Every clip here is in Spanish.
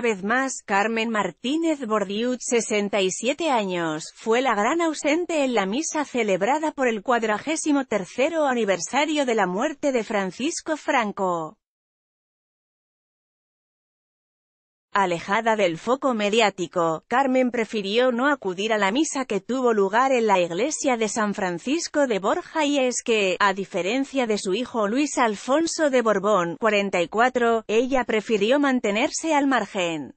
Una vez más, Carmen Martínez Bordiú, 67 años, fue la gran ausente en la misa celebrada por el 43 aniversario de la muerte de Francisco Franco. Alejada del foco mediático, Carmen prefirió no acudir a la misa que tuvo lugar en la iglesia de San Francisco de Borja y es que, a diferencia de su hijo Luis Alfonso de Borbón, 44, ella prefirió mantenerse al margen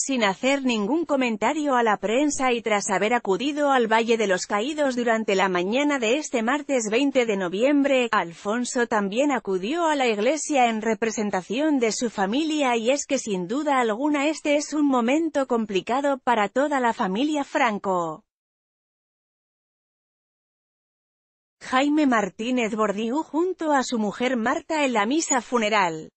sin hacer ningún comentario a la prensa y tras haber acudido al Valle de los Caídos durante la mañana de este martes 20 de noviembre, Alfonso también acudió a la iglesia en representación de su familia y es que sin duda alguna este es un momento complicado para toda la familia Franco. Jaime Martínez Bordiú junto a su mujer Marta en la misa funeral.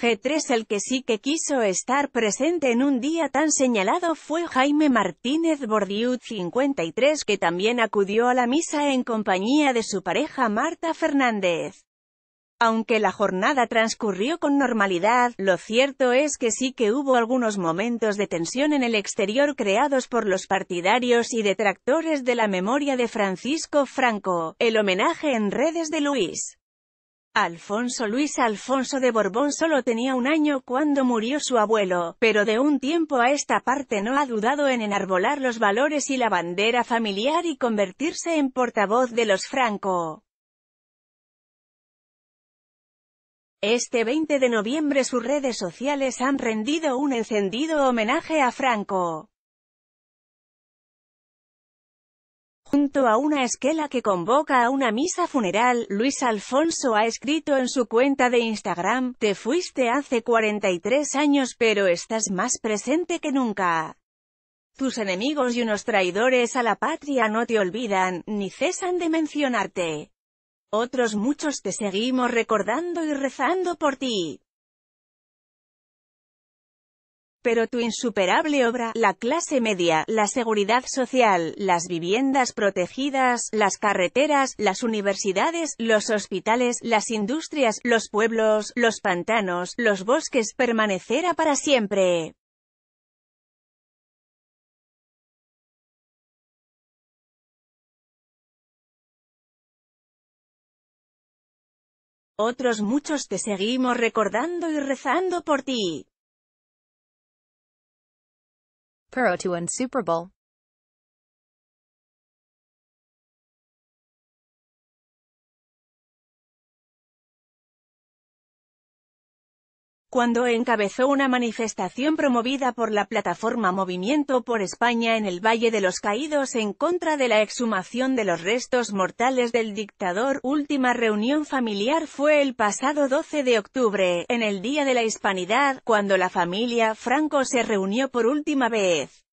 G3 El que sí que quiso estar presente en un día tan señalado fue Jaime Martínez Bordiú 53 que también acudió a la misa en compañía de su pareja Marta Fernández. Aunque la jornada transcurrió con normalidad, lo cierto es que sí que hubo algunos momentos de tensión en el exterior creados por los partidarios y detractores de la memoria de Francisco Franco, el homenaje en redes de Luis. Alfonso Luis Alfonso de Borbón solo tenía un año cuando murió su abuelo, pero de un tiempo a esta parte no ha dudado en enarbolar los valores y la bandera familiar y convertirse en portavoz de los Franco. Este 20 de noviembre sus redes sociales han rendido un encendido homenaje a Franco. a una esquela que convoca a una misa funeral, Luis Alfonso ha escrito en su cuenta de Instagram, Te fuiste hace 43 años pero estás más presente que nunca. Tus enemigos y unos traidores a la patria no te olvidan, ni cesan de mencionarte. Otros muchos te seguimos recordando y rezando por ti. Pero tu insuperable obra, la clase media, la seguridad social, las viviendas protegidas, las carreteras, las universidades, los hospitales, las industrias, los pueblos, los pantanos, los bosques, permanecerá para siempre. Otros muchos te seguimos recordando y rezando por ti. Kuro to win Super Bowl. cuando encabezó una manifestación promovida por la plataforma Movimiento por España en el Valle de los Caídos en contra de la exhumación de los restos mortales del dictador. Última reunión familiar fue el pasado 12 de octubre, en el Día de la Hispanidad, cuando la familia Franco se reunió por última vez.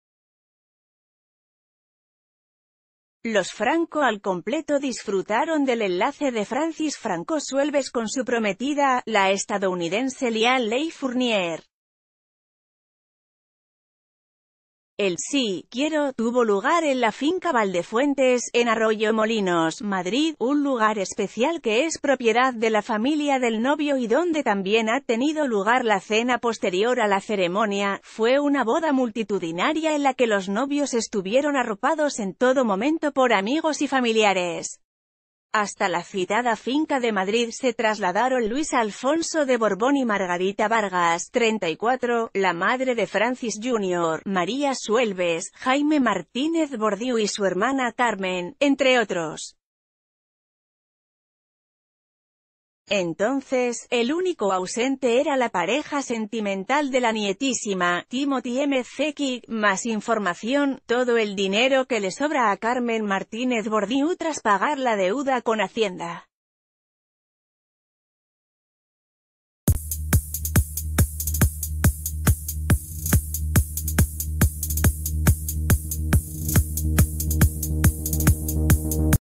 Los Franco al completo disfrutaron del enlace de Francis Franco Suelves con su prometida, la estadounidense Liane Leigh Fournier. El Sí, Quiero, tuvo lugar en la finca Valdefuentes, en Arroyo Molinos, Madrid, un lugar especial que es propiedad de la familia del novio y donde también ha tenido lugar la cena posterior a la ceremonia. Fue una boda multitudinaria en la que los novios estuvieron arropados en todo momento por amigos y familiares. Hasta la citada finca de Madrid se trasladaron Luis Alfonso de Borbón y Margarita Vargas, 34, la madre de Francis Jr., María Suelves, Jaime Martínez Bordiú y su hermana Carmen, entre otros. Entonces, el único ausente era la pareja sentimental de la nietísima, Timothy M. Zeki, Más información, todo el dinero que le sobra a Carmen Martínez Bordiú tras pagar la deuda con Hacienda.